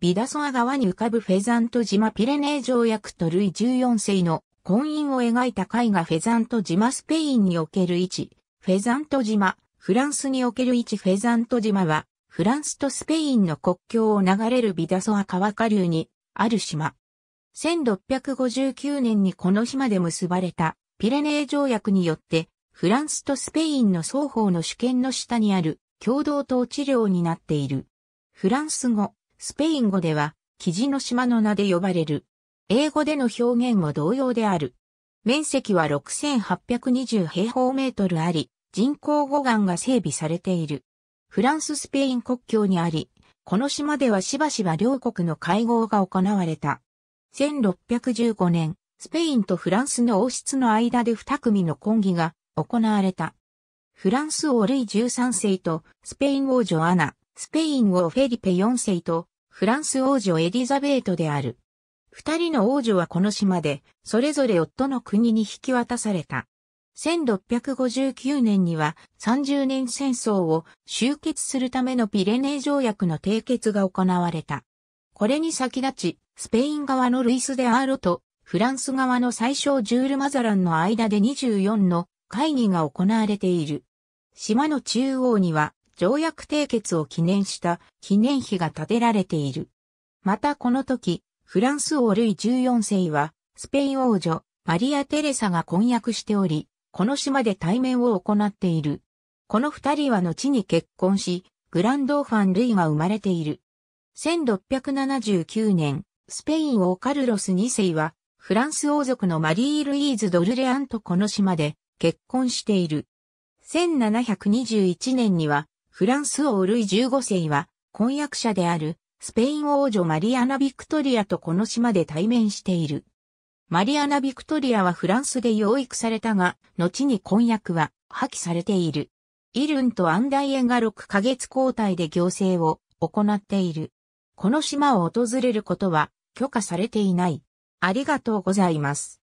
ビダソア川に浮かぶフェザント島ピレネー条約とルイ14世の婚姻を描いた絵画フェザント島スペインにおける位置、フェザント島、フランスにおける位置フェザント島は、フランスとスペインの国境を流れるビダソア川下流にある島。1659年にこの島で結ばれたピレネー条約によって、フランスとスペインの双方の主権の下にある共同統治領になっている。フランス語、スペイン語では、キジの島の名で呼ばれる。英語での表現も同様である。面積は6820平方メートルあり、人工護岸が整備されている。フランス・スペイン国境にあり、この島ではしばしば両国の会合が行われた。1615年、スペインとフランスの王室の間で二組の婚儀が行われた。フランス王ルイ13世とスペイン王女アナ、スペイン王フェリペ4世とフランス王女エリザベートである。二人の王女はこの島で、それぞれ夫の国に引き渡された。1659年には30年戦争を終結するためのピレネー条約の締結が行われた。これに先立ち、スペイン側のルイス・デ・アーロとフランス側の最小ジュール・マザランの間で24の会議が行われている。島の中央には条約締結を記念した記念碑が建てられている。またこの時、フランス王ルイ14世は、スペイン王女、マリア・テレサが婚約しており、この島で対面を行っている。この二人は後に結婚し、グランドファン・ルイが生まれている。1679年、スペイン王カルロス2世は、フランス王族のマリー・ルイーズ・ドルレアンとこの島で結婚している。1721年にはフランス王ルイ15世は、婚約者である、スペイン王女マリアナ・ビクトリアとこの島で対面している。マリアナ・ビクトリアはフランスで養育されたが、後に婚約は破棄されている。イルンとアンダイエンが6ヶ月交代で行政を行っている。この島を訪れることは許可されていない。ありがとうございます。